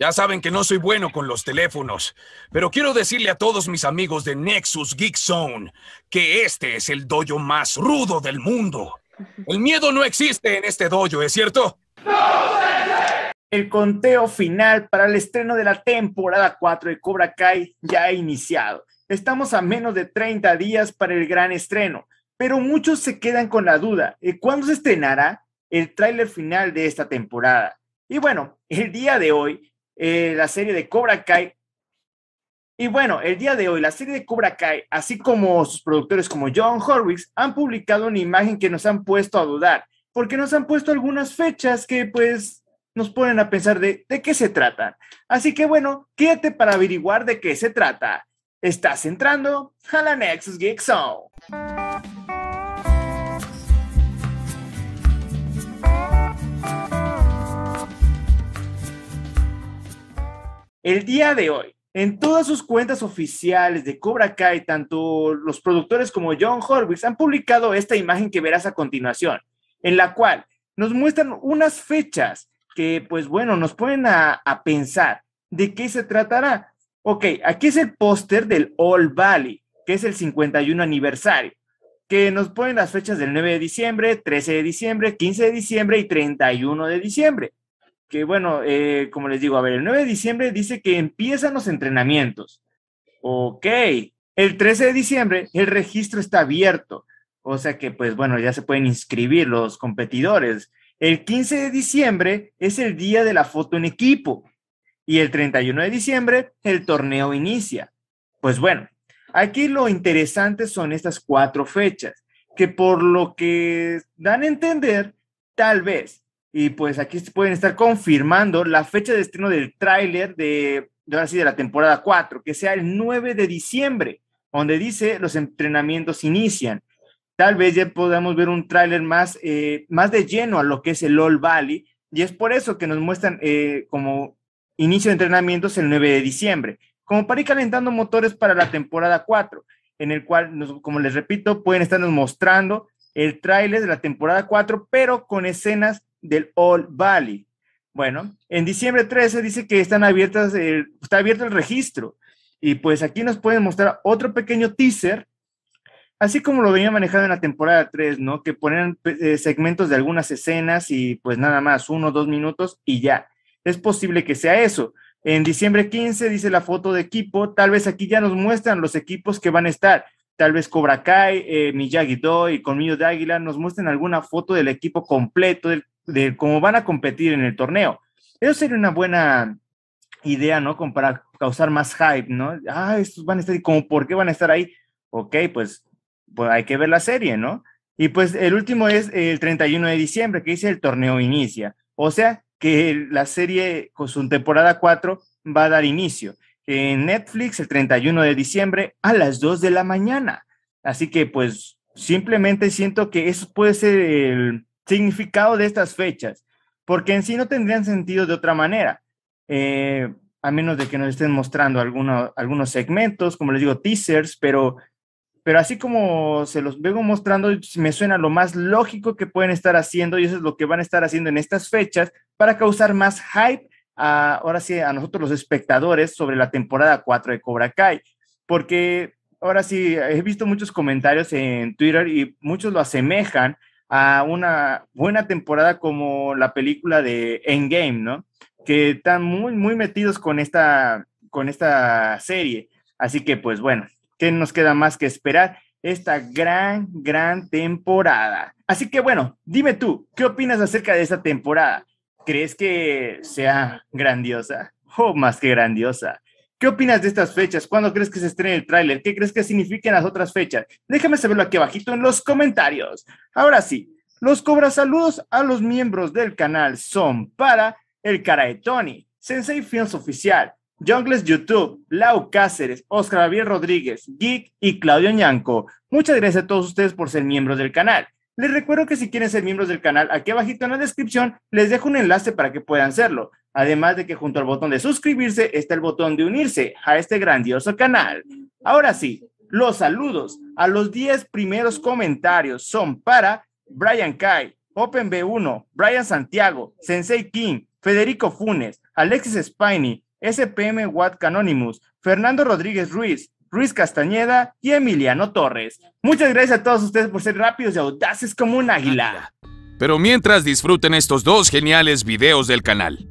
Ya saben que no soy bueno con los teléfonos, pero quiero decirle a todos mis amigos de Nexus Geek Zone que este es el dojo más rudo del mundo. El miedo no existe en este dojo, ¿es cierto? El conteo final para el estreno de la temporada 4 de Cobra Kai ya ha iniciado. Estamos a menos de 30 días para el gran estreno, pero muchos se quedan con la duda de cuándo se estrenará el tráiler final de esta temporada. Y bueno, el día de hoy eh, la serie de Cobra Kai. Y bueno, el día de hoy, la serie de Cobra Kai, así como sus productores como John Horwitz, han publicado una imagen que nos han puesto a dudar, porque nos han puesto algunas fechas que pues nos ponen a pensar de, qué se trata Así que bueno, quédate para averiguar de qué se trata. Estás entrando a la Nexus Geek Zone. el día de hoy, en todas sus cuentas oficiales de Cobra Kai, tanto los productores como John Horvitz han publicado esta imagen que verás a continuación, en la cual nos muestran unas fechas que, pues bueno, nos ponen a, a pensar de qué se tratará. Ok, aquí es el póster del All Valley, que es el 51 aniversario, que nos ponen las fechas del 9 de diciembre, 13 de diciembre, 15 de diciembre y 31 de diciembre que bueno, eh, como les digo, a ver, el 9 de diciembre dice que empiezan los entrenamientos. Ok, el 13 de diciembre el registro está abierto, o sea que pues bueno, ya se pueden inscribir los competidores. El 15 de diciembre es el día de la foto en equipo y el 31 de diciembre el torneo inicia. Pues bueno, aquí lo interesante son estas cuatro fechas, que por lo que dan a entender, tal vez y pues aquí pueden estar confirmando la fecha de estreno del tráiler de, de de la temporada 4, que sea el 9 de diciembre, donde dice los entrenamientos inician. Tal vez ya podamos ver un tráiler más, eh, más de lleno a lo que es el All Valley, y es por eso que nos muestran eh, como inicio de entrenamientos el 9 de diciembre, como para ir calentando motores para la temporada 4, en el cual, como les repito, pueden estarnos mostrando el tráiler de la temporada 4, pero con escenas del All Valley. Bueno, en diciembre 13 dice que están abiertas, eh, está abierto el registro. Y pues aquí nos pueden mostrar otro pequeño teaser, así como lo venía manejado en la temporada 3, ¿no? Que ponen eh, segmentos de algunas escenas y pues nada más, uno, o dos minutos y ya. Es posible que sea eso. En diciembre 15 dice la foto de equipo, tal vez aquí ya nos muestran los equipos que van a estar. Tal vez Cobra Kai, eh, Miyagi-Do y Colmillo de Águila nos muestren alguna foto del equipo completo del, de cómo van a competir en el torneo. Eso sería una buena idea, ¿no? Como para causar más hype, ¿no? Ah, estos van a estar, como, ¿por qué van a estar ahí? Ok, pues, pues hay que ver la serie, ¿no? Y pues el último es el 31 de diciembre, que dice el torneo inicia. O sea, que la serie con su temporada 4 va a dar inicio en Netflix el 31 de diciembre a las 2 de la mañana. Así que pues simplemente siento que eso puede ser el, significado de estas fechas, porque en sí no tendrían sentido de otra manera, eh, a menos de que nos estén mostrando algunos segmentos, como les digo, teasers, pero, pero así como se los vengo mostrando, me suena lo más lógico que pueden estar haciendo y eso es lo que van a estar haciendo en estas fechas para causar más hype, ahora sí, a nosotros los espectadores sobre la temporada 4 de Cobra Kai, porque ahora sí, he visto muchos comentarios en Twitter y muchos lo asemejan a una buena temporada como la película de Endgame, ¿no? Que están muy, muy metidos con esta, con esta serie. Así que, pues bueno, ¿qué nos queda más que esperar? Esta gran, gran temporada. Así que, bueno, dime tú, ¿qué opinas acerca de esta temporada? ¿Crees que sea grandiosa? o oh, más que grandiosa. ¿Qué opinas de estas fechas? ¿Cuándo crees que se estrene el tráiler? ¿Qué crees que significan las otras fechas? Déjame saberlo aquí abajito en los comentarios. Ahora sí, los cobra saludos a los miembros del canal son para El Cara Tony, Sensei Films Oficial, Jungles YouTube, Lau Cáceres, Oscar Javier Rodríguez, Geek y Claudio Ñanco. Muchas gracias a todos ustedes por ser miembros del canal. Les recuerdo que si quieren ser miembros del canal, aquí abajito en la descripción les dejo un enlace para que puedan serlo. Además de que junto al botón de suscribirse está el botón de unirse a este grandioso canal. Ahora sí, los saludos a los 10 primeros comentarios son para Brian Kai, Open B1, Brian Santiago, Sensei King, Federico Funes, Alexis Spiny, SPM Watt Fernando Rodríguez Ruiz, Ruiz Castañeda y Emiliano Torres. Muchas gracias a todos ustedes por ser rápidos y audaces como un águila. Pero mientras disfruten estos dos geniales videos del canal.